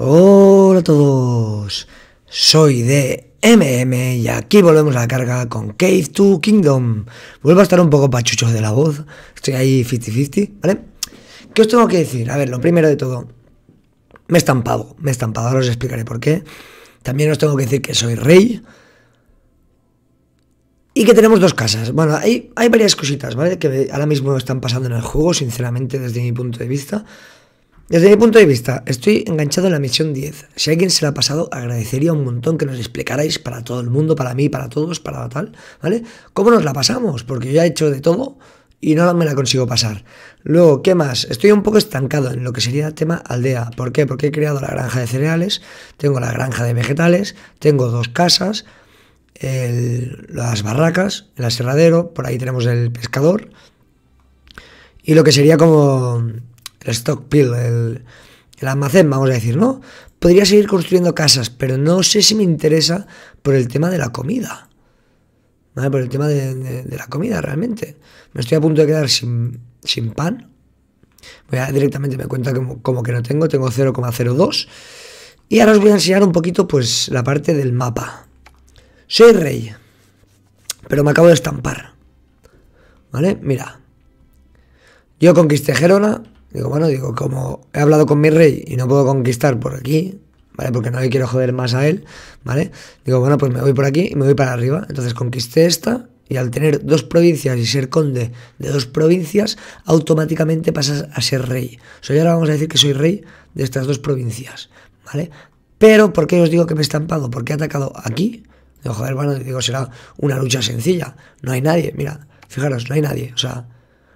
Hola a todos, soy de MM y aquí volvemos a la carga con Cave to Kingdom. Vuelvo a estar un poco pachucho de la voz, estoy ahí 50-50, ¿vale? ¿Qué os tengo que decir? A ver, lo primero de todo, me he estampado, me he estampado, ahora os explicaré por qué. También os tengo que decir que soy rey y que tenemos dos casas. Bueno, hay varias cositas, ¿vale? Que ahora mismo están pasando en el juego, sinceramente, desde mi punto de vista. Desde mi punto de vista, estoy enganchado en la misión 10. Si alguien se la ha pasado, agradecería un montón que nos explicarais para todo el mundo, para mí, para todos, para tal, ¿vale? ¿Cómo nos la pasamos? Porque yo ya he hecho de todo y no me la consigo pasar. Luego, ¿qué más? Estoy un poco estancado en lo que sería el tema aldea. ¿Por qué? Porque he creado la granja de cereales, tengo la granja de vegetales, tengo dos casas, las barracas, el aserradero, por ahí tenemos el pescador y lo que sería como el stockpile, el, el almacén, vamos a decir, ¿no? Podría seguir construyendo casas, pero no sé si me interesa por el tema de la comida. ¿Vale? Por el tema de, la comida, realmente. Me estoy a punto de quedar sin, sin pan. Voy a, directamente me cuenta como, como que no tengo, tengo 0,02. Y ahora os voy a enseñar un poquito pues la parte del mapa. Soy rey, pero me acabo de estampar. ¿Vale? Mira. Yo conquisté Gerona, Digo, bueno, digo, como he hablado con mi rey y no puedo conquistar por aquí, ¿vale? Porque no le quiero joder más a él, ¿vale? Digo, bueno, pues me voy por aquí y me voy para arriba. Entonces conquisté esta y al tener dos provincias y ser conde de dos provincias, automáticamente pasas a ser rey. O sea, ahora vamos a decir que soy rey de estas dos provincias, ¿vale? Pero, ¿por qué os digo que me he estampado? Porque he atacado aquí. Digo, joder, bueno, digo, será una lucha sencilla. No hay nadie, mira, fijaros, no hay nadie. O sea,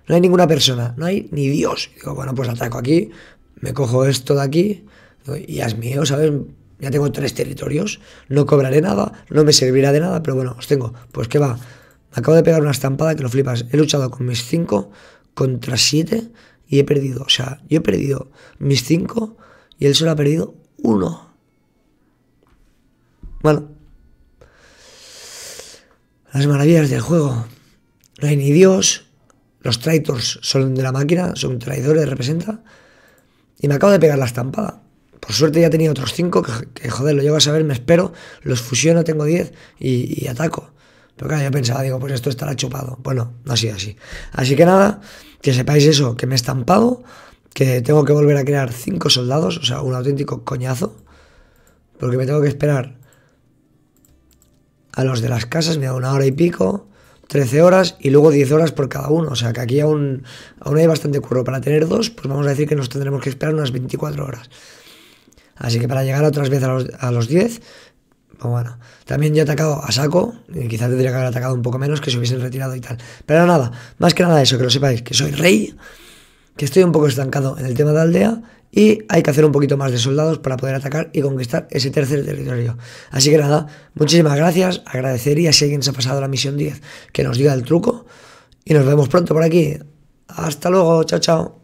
no hay ninguna persona, no hay ni Dios. digo, bueno, pues ataco aquí, me cojo esto de aquí y ya es mío, ¿sabes? Ya tengo tres territorios, no cobraré nada, no me servirá de nada, pero bueno, os tengo. Pues que va, me acabo de pegar una estampada que lo flipas. He luchado con mis cinco contra siete y he perdido. O sea, yo he perdido mis cinco y él solo ha perdido uno. Bueno, las maravillas del juego. No hay ni Dios, los traitors son de la máquina, son traidores, representa. Y me acabo de pegar la estampada. Por suerte ya tenía otros cinco, que, joder, lo llego a saber, me espero, los fusiono, tengo diez y, ataco. Pero claro, yo pensaba, digo, pues esto estará chupado. Bueno, no ha así. Así que nada, que sepáis eso, que me he estampado, que tengo que volver a crear cinco soldados, o sea, un auténtico coñazo. Porque me tengo que esperar a los de las casas, me da una hora y pico. 13 horas y luego 10 horas por cada uno. O sea que aquí aún, aún hay bastante curro. Para tener dos, pues vamos a decir que nos tendremos que esperar unas 24 horas. Así que para llegar otras veces a los, a 10, pues bueno, también yo he atacado a saco, y tendría que haber atacado un poco menos que se hubiesen retirado y tal. Pero nada, más que nada eso, que lo sepáis, que soy rey estoy un poco estancado en el tema de aldea y hay que hacer un poquito más de soldados para poder atacar y conquistar ese tercer territorio. Así que nada, muchísimas gracias, agradecería si alguien se ha pasado la misión 10 que nos diga el truco y nos vemos pronto por aquí. Hasta luego, chao chao.